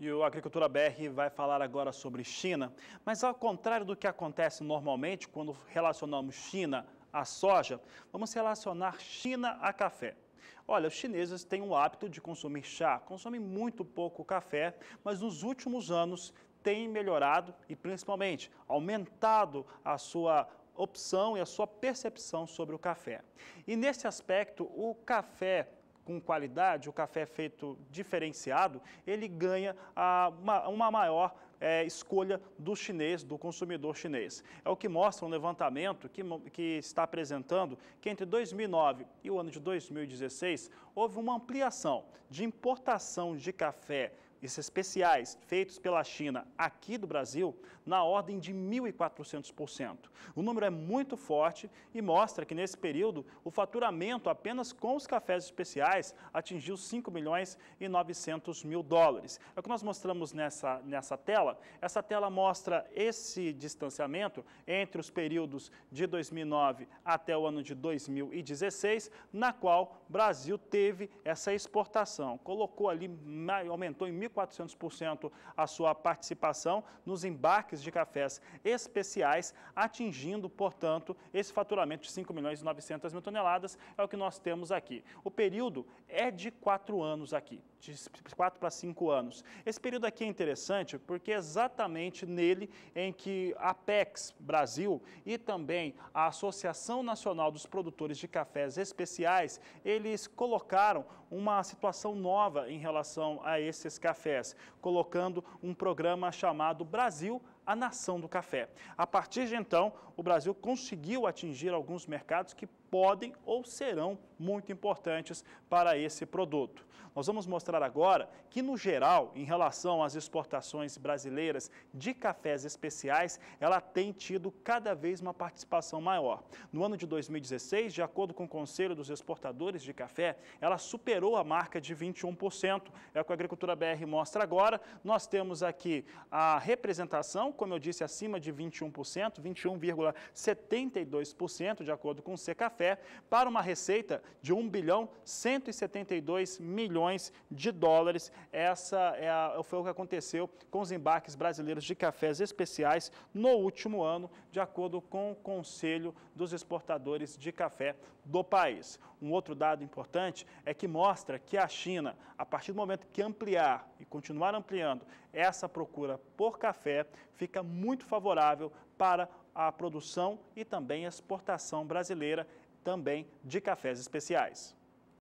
E o Agricultura BR vai falar agora sobre China. Mas ao contrário do que acontece normalmente quando relacionamos China à soja, vamos relacionar China a café. Olha, os chineses têm o hábito de consumir chá, consomem muito pouco café, mas nos últimos anos têm melhorado e principalmente aumentado a sua opção e a sua percepção sobre o café. E nesse aspecto, o café com qualidade, o café é feito diferenciado, ele ganha uma, uma, maior é, escolha do chinês, do consumidor chinês. É o que mostra um levantamento que, que está apresentando que entre 2009 e o ano de 2016 houve uma ampliação de importação de café especiais feitos pela China aqui do Brasil na ordem de 1.400%. O número é muito forte e mostra que nesse período o faturamento apenas com os cafés especiais atingiu 5 milhões e 900 mil dólares. É o que nós mostramos nessa, nessa tela. Essa tela mostra esse distanciamento entre os períodos de 2009 até o ano de 2016, na qual o Brasil teve essa exportação, colocou ali, aumentou em 1.400%. 1.400% a sua participação nos embarques de cafés especiais, atingindo, portanto, esse faturamento de 5 milhões e 900 mil toneladas, é o que nós temos aqui. O período é de quatro anos aqui, de 4 para 5 anos. Esse período aqui é interessante porque é exatamente nele em que a Apex Brasil e também a Associação Nacional dos Produtores de Cafés Especiais, eles colocaram uma situação nova em relação a esses cafés cafés, colocando um programa chamado Brasil a nação do café. A partir de então, o Brasil conseguiu atingir alguns mercados que podem ou serão muito importantes para esse produto. Nós vamos mostrar agora que, no geral, em relação às exportações brasileiras de cafés especiais, ela tem tido cada vez uma participação maior. No ano de 2016, de acordo com o Conselho dos Exportadores de Café, ela superou a marca de 21%. É o que a Agricultura BR mostra agora. Nós temos aqui a representação como eu disse, acima de 21%, 21,72% de acordo com o Secafé, para uma receita de 1 bilhão 172 milhões de dólares. Essa é a, foi o que aconteceu com os embarques brasileiros de cafés especiais no último ano, de acordo com o Conselho dos Exportadores de Café do país. Um outro dado importante é que mostra que a China, a partir do momento que ampliar e continuar ampliando essa procura por café, fica muito favorável para a produção e também exportação brasileira também de cafés especiais.